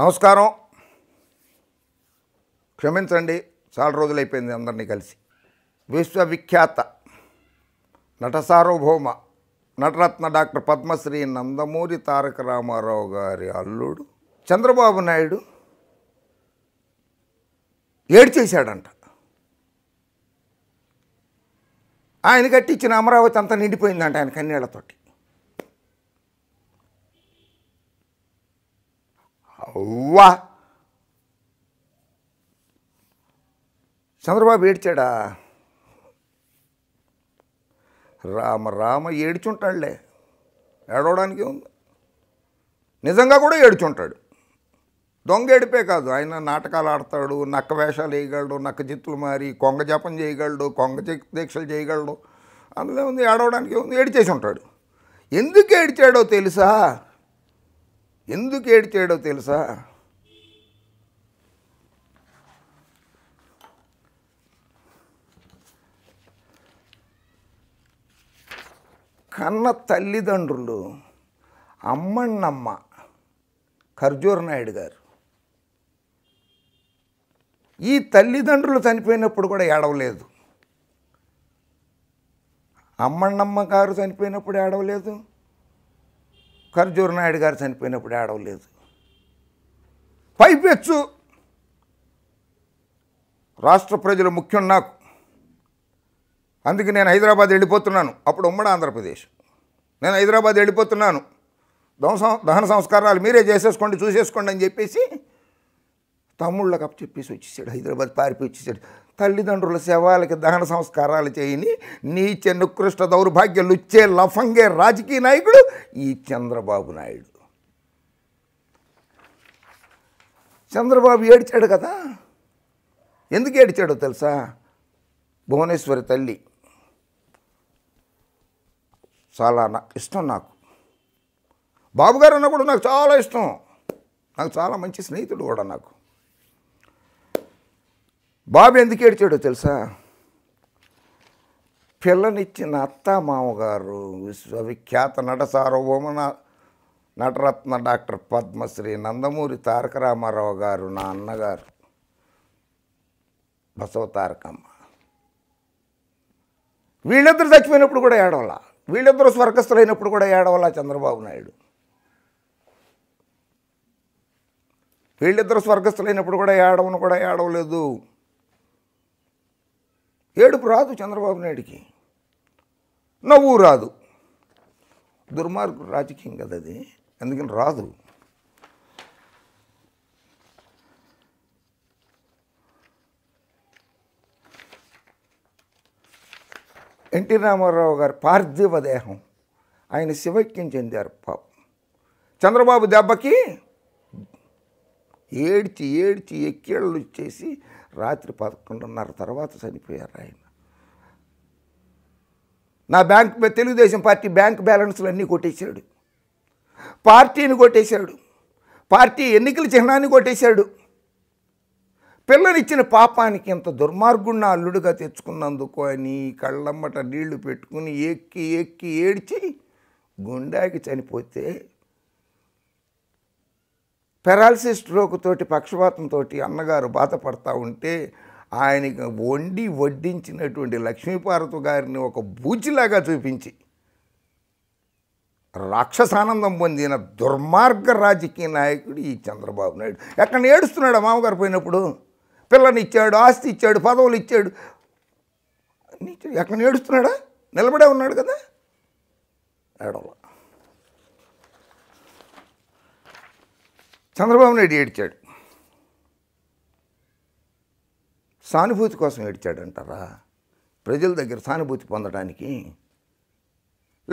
నమస్కారం క్షమించండి చాలా రోజులైపోయింది అందరినీ కలిసి విశ్వవిఖ్యాత నట సార్వభౌమ నటరత్న డాక్టర్ పద్మశ్రీ నందమూరి తారక రామారావు గారి అల్లుడు చంద్రబాబు నాయుడు ఏడ్చేశాడంట ఆయన కట్టించిన అమరావతి అంతా నిండిపోయిందంట ఆయన కన్నీళ్లతోటి అవ్వ చంద్రబాబు ఏడ్చాడా రామ రామ ఏడ్చుంటాడులే ఏడవడానికి ఉంది నిజంగా కూడా ఏడ్చుంటాడు దొంగ ఏడిపే కాదు ఆయన నాటకాలు ఆడతాడు నక్క వేషాలు వేయగలడు నక్క చిత్తులు మారి కొంగ జపం చేయగలడు కొంగ దీక్షలు చేయగలడు అందులో ఉంది ఏడవడానికి ఉంది ఏడిచేసి ఉంటాడు ఎందుకు ఏడిచాడో తెలుసా ఎందుకు ఏడిచాడో తెలుసా కన్న తల్లిదండ్రులు అమ్మన్నమ్మ ఖర్జూర్ నాయుడు గారు ఈ తల్లిదండ్రులు చనిపోయినప్పుడు కూడా ఏడవలేదు అమ్మన్నమ్మ గారు చనిపోయినప్పుడు ఏడవలేదు ఖర్జూరు నాయుడు గారు చనిపోయినప్పుడు లేదు పైపెచ్చు రాష్ట్ర ప్రజలు ముఖ్యం నాకు అందుకే నేను హైదరాబాద్ వెళ్ళిపోతున్నాను అప్పుడు ఉమ్మడి ఆంధ్రప్రదేశ్ నేను హైదరాబాద్ వెళ్ళిపోతున్నాను దహన సంస్కారాలు మీరే చేసేసుకోండి చూసేసుకోండి అని చెప్పేసి తమ్ముళ్ళకి అప్పు చెప్పేసి వచ్చేసాడు హైదరాబాద్ పారిపోయి వచ్చేసాడు తల్లిదండ్రుల శవాలకి దహన సంస్కారాలు చేయని నీ నికృష్ట దౌర్భాగ్యాలు ఇచ్చే లఫంగే రాజకీయ నాయకుడు ఈ చంద్రబాబు నాయుడు చంద్రబాబు ఏడిచాడు కదా ఎందుకు ఏడిచాడో తెలుసా భువనేశ్వరి తల్లి చాలా నా ఇష్టం నాకు బాబుగారు అన్న కూడా నాకు చాలా ఇష్టం నాకు చాలా మంచి స్నేహితుడు కూడా నాకు బాబు ఎందుకు ఏడ్చాడో తెలుసా పిల్లనిచ్చిన అత్త మామగారు విశ్వవిఖ్యాత నట సార్వభౌమన నటరత్న డాక్టర్ పద్మశ్రీ నందమూరి తారక రామారావు గారు నా అన్నగారు బసవ తారకమ్మ వీళ్ళిద్దరు చచ్చిపోయినప్పుడు కూడా ఏడవలా వీళ్ళిద్దరు స్వర్గస్థులైనప్పుడు కూడా ఏడవలా చంద్రబాబు నాయుడు వీళ్ళిద్దరు స్వర్గస్థులైనప్పుడు కూడా ఏడవను కూడా ఏడవలేదు ఏడుపు రాదు చంద్రబాబు నాయుడికి నవ్వు రాదు దుర్మార్గు రాజకీయం కదా అది అందుకని రాదు ఎన్టీ రామారావు గారి పార్థివ దేహం ఆయన శివైక్యం చెందారు పాప చంద్రబాబు దెబ్బకి ఏడ్చి ఏడ్చి ఎక్కేళ్ళు చేసి రాత్రి పదకొండున్నర తర్వాత చనిపోయారు ఆయన నా బ్యాంక్ తెలుగుదేశం పార్టీ బ్యాంక్ బ్యాలెన్స్లు అన్నీ కొట్టేశాడు పార్టీని కొట్టేశాడు పార్టీ ఎన్నికల చిహ్నాన్ని కొట్టేశాడు పిల్లనిచ్చిన పాపానికి ఇంత దుర్మార్గుణ్ణ అల్లుడుగా తెచ్చుకున్నందుకు అని కళ్ళమ్మట నీళ్లు పెట్టుకుని ఎక్కి ఎక్కి ఏడ్చి గుండాకి చనిపోతే పెరాలసిస్ స్ట్రోక్ తోటి పక్షపాతంతో అన్నగారు బాధపడతా ఉంటే ఆయనకి వండి వడ్డించినటువంటి లక్ష్మీపార్వతి గారిని ఒక బూచిలాగా చూపించి రాక్షసానందం పొందిన దుర్మార్గ రాజకీయ నాయకుడు ఈ చంద్రబాబు నాయుడు ఎక్కడ ఏడుస్తున్నాడు మామగారు పోయినప్పుడు పిల్లని ఇచ్చాడు ఆస్తి ఇచ్చాడు పదవులు ఇచ్చాడు ఎక్కడ ఏడుస్తున్నాడా నిలబడే ఉన్నాడు కదా ఏడవ చంద్రబాబు నాయుడు ఏడ్చాడు సానుభూతి కోసం ఏడ్చాడంటారా ప్రజల దగ్గర సానుభూతి పొందడానికి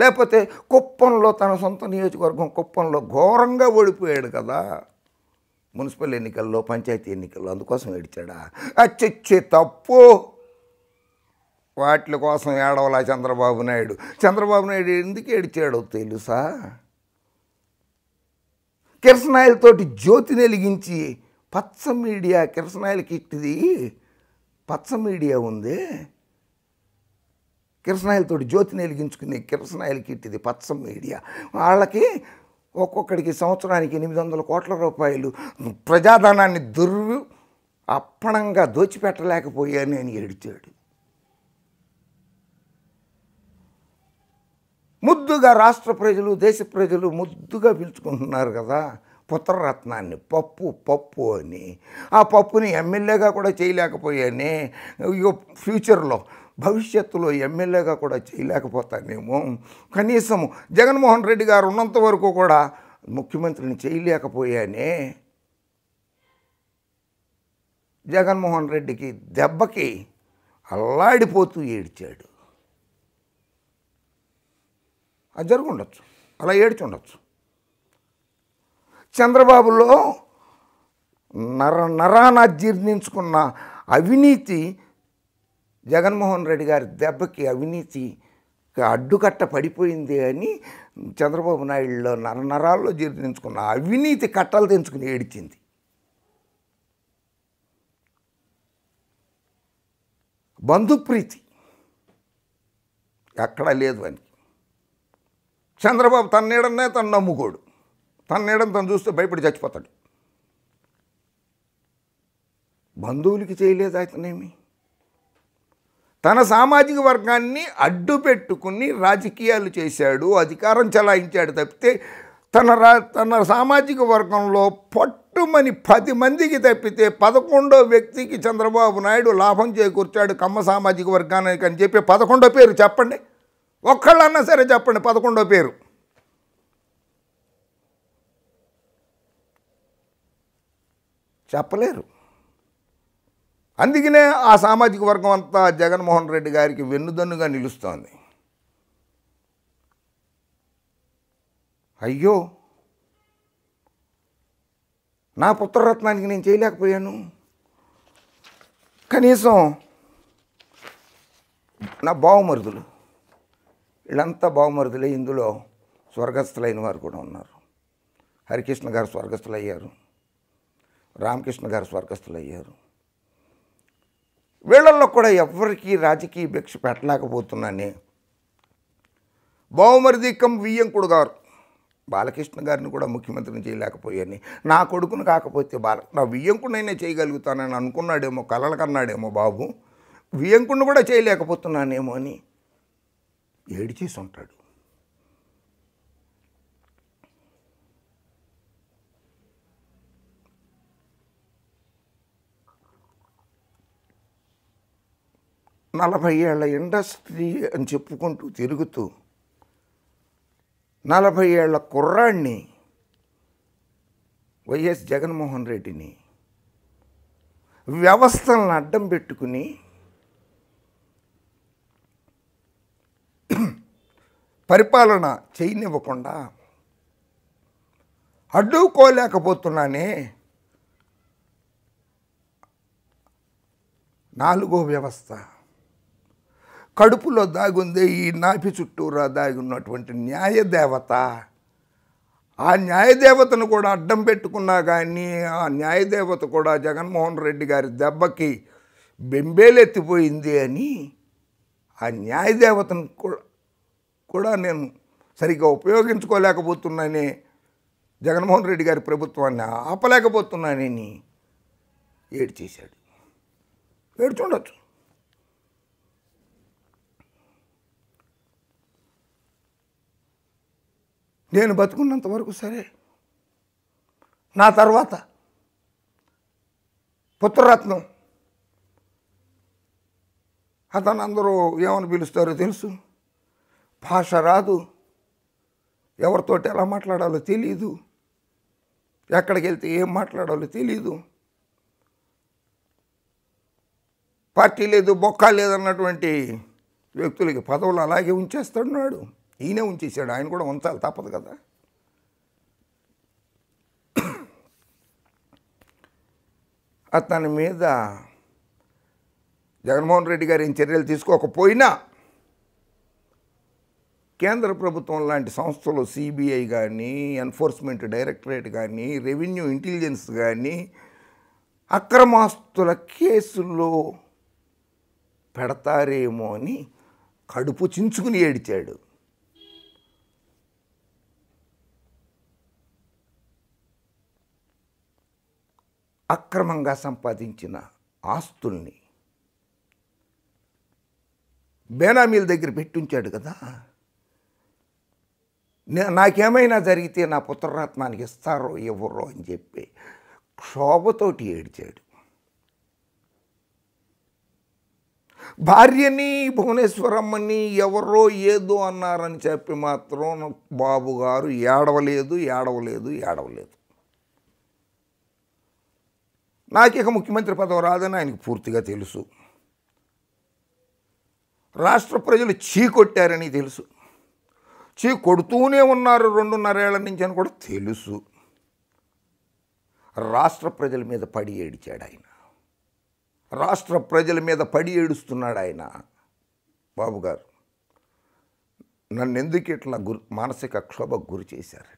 లేకపోతే కుప్పంలో తన సొంత నియోజకవర్గం కుప్పంలో ఘోరంగా ఓడిపోయాడు కదా మున్సిపల్ ఎన్నికల్లో పంచాయతీ ఎన్నికల్లో అందుకోసం ఏడిచాడా అచ్చొచ్చే తప్పు వాటి కోసం ఏడవలా చంద్రబాబు నాయుడు చంద్రబాబు నాయుడు ఎందుకు ఏడిచాడో తెలుసా కిరసనాయిల్ తోటి జ్యోతిని వెలిగించి పచ్చ మీడియా కిరసనాయిలకి ఇట్టిది పచ్చ మీడియా ఉంది కిరసనాయిలతోటి జ్యోతిని వెలిగించుకునే కిరసనాయిలకి ఇట్టిది పచ్చ మీడియా వాళ్ళకి ఒక్కొక్కడికి సంవత్సరానికి ఎనిమిది వందల కోట్ల రూపాయలు ప్రజాధనాన్ని దుర్రు అప్పణంగా దోచిపెట్టలేకపోయా నేను ఏడిచాడు ముద్దుగా రాష్ట్ర ప్రజలు దేశ ప్రజలు ముద్దుగా పిలుచుకుంటున్నారు కదా పుత్రరత్నాన్ని పప్పు పప్పు అని ఆ పప్పుని ఎమ్మెల్యేగా కూడా చేయలేకపోయానే ఫ్యూచర్లో భవిష్యత్తులో ఎమ్మెల్యేగా కూడా చేయలేకపోతానేమో కనీసం జగన్మోహన్ రెడ్డి గారు ఉన్నంత వరకు కూడా ముఖ్యమంత్రిని చేయలేకపోయానే జగన్మోహన్ రెడ్డికి దెబ్బకి అల్లాడిపోతూ ఏడ్చాడు అది ఉండొచ్చు అలా ఏడ్చి ఉండొచ్చు చంద్రబాబులో నర నరాన జీర్ణించుకున్న అవినీతి జగన్మోహన్ రెడ్డి గారి దెబ్బకి అవినీతి అడ్డుకట్ట పడిపోయింది అని చంద్రబాబు నాయుడులో నర నరాల్లో జీర్ణించుకున్న అవినీతి కట్టలు తెంచుకుని ఏడిచింది బంధుప్రీతి ఎక్కడా లేదు అని చంద్రబాబు తన నీడనే తను నమ్ముకోడు తన నీడని తను చూస్తే భయపడి చచ్చిపోతాడు బంధువులకి చేయలేదు అతనేమి తన సామాజిక వర్గాన్ని అడ్డు పెట్టుకుని రాజకీయాలు చేశాడు అధికారం చలాయించాడు తప్పితే తన రా తన సామాజిక వర్గంలో పట్టుమని పది మందికి తప్పితే పదకొండో వ్యక్తికి చంద్రబాబు నాయుడు లాభం చేకూర్చాడు కమ్మ సామాజిక వర్గానికి అని చెప్పి పదకొండో పేరు చెప్పండి ఒక్కళ్ళన్నా సరే చెప్పండి పదకొండో పేరు చెప్పలేరు అందుకనే ఆ సామాజిక వర్గం అంతా జగన్మోహన్ రెడ్డి గారికి వెన్నుదన్నుగా నిలుస్తోంది అయ్యో నా పుత్రరత్నానికి నేను చేయలేకపోయాను కనీసం నా బావమరుదులు వీళ్ళంతా బావమరుదులే ఇందులో స్వర్గస్థులైన వారు కూడా ఉన్నారు హరికృష్ణ గారు స్వర్గస్థులయ్యారు రామకృష్ణ గారు స్వర్గస్థులయ్యారు వీళ్ళల్లో కూడా ఎవరికీ రాజకీయ భిక్ష పెట్టలేకపోతున్నానే బావమరిది కం వియ్యంకుడు గారు బాలకృష్ణ గారిని కూడా ముఖ్యమంత్రిని చేయలేకపోయాను నా కొడుకును కాకపోతే బాల నా వియ్యంకుడినైనా చేయగలుగుతానని అనుకున్నాడేమో కలలకన్నాడేమో బాబు వియ్యంకుడిని కూడా చేయలేకపోతున్నానేమో అని ఏడిచేసి ఉంటాడు నలభై ఏళ్ళ ఇండస్ట్రీ అని చెప్పుకుంటూ తిరుగుతూ నలభై ఏళ్ల కుర్రాడిని వైఎస్ జగన్మోహన్ రెడ్డిని వ్యవస్థలను అడ్డం పెట్టుకుని పరిపాలన చేయనివ్వకుండా అడ్డుకోలేకపోతున్నానే నాలుగో వ్యవస్థ కడుపులో దాగుందే ఈ నాపి చుట్టూరా దాగి ఉన్నటువంటి న్యాయదేవత ఆ న్యాయదేవతను కూడా అడ్డం పెట్టుకున్నా కానీ ఆ న్యాయదేవత కూడా జగన్మోహన్ రెడ్డి గారి దెబ్బకి బెంబేలెత్తిపోయింది అని ఆ న్యాయదేవతను కూడా కూడా నేను సరిగ్గా ఉపయోగించుకోలేకపోతున్నానే జగన్మోహన్ రెడ్డి గారి ప్రభుత్వాన్ని ఆపలేకపోతున్నానని ఏడు చేశాడు ఏడుచుండొచ్చు నేను బతుకున్నంత వరకు సరే నా తర్వాత పుత్రరత్నం అతను అందరూ ఏమని పిలుస్తారో తెలుసు భాష రాదు ఎవరితో ఎలా మాట్లాడాలో తెలియదు ఎక్కడికి వెళ్తే ఏం మాట్లాడాలో తెలియదు పార్టీ లేదు లేదు లేదన్నటువంటి వ్యక్తులకి పదవులు అలాగే ఉంచేస్తున్నాడు ఈయనే ఉంచేసాడు ఆయన కూడా ఉంచాలి తప్పదు కదా అతని మీద జగన్మోహన్ రెడ్డి గారు ఏం చర్యలు తీసుకోకపోయినా కేంద్ర ప్రభుత్వం లాంటి సంస్థలు సిబిఐ కానీ ఎన్ఫోర్స్మెంట్ డైరెక్టరేట్ కానీ రెవెన్యూ ఇంటెలిజెన్స్ కానీ అక్రమాస్తుల కేసుల్లో పెడతారేమో అని కడుపు చించుకుని ఏడిచాడు అక్రమంగా సంపాదించిన ఆస్తుల్ని బేనామీల దగ్గర పెట్టించాడు కదా నాకేమైనా జరిగితే నా పుత్రరత్నానికి ఇస్తారో ఇవ్వరో అని చెప్పి క్షోభతోటి ఏడ్చాడు భార్యని భువనేశ్వరమ్మని ఎవరో ఏదో అన్నారని చెప్పి మాత్రం బాబుగారు గారు ఏడవలేదు ఏడవలేదు ఏడవలేదు నాకిక ముఖ్యమంత్రి పదవి రాదని ఆయనకు పూర్తిగా తెలుసు రాష్ట్ర ప్రజలు చీకొట్టారని తెలుసు చే కొడుతూనే ఉన్నారు రెండున్నరేళ్ల నుంచి అని కూడా తెలుసు రాష్ట్ర ప్రజల మీద పడి ఏడిచాడు ఆయన రాష్ట్ర ప్రజల మీద పడి ఏడుస్తున్నాడు ఆయన బాబుగారు నన్ను ఎందుకు ఇట్లా గురు మానసిక క్షోభకు గురి చేశారు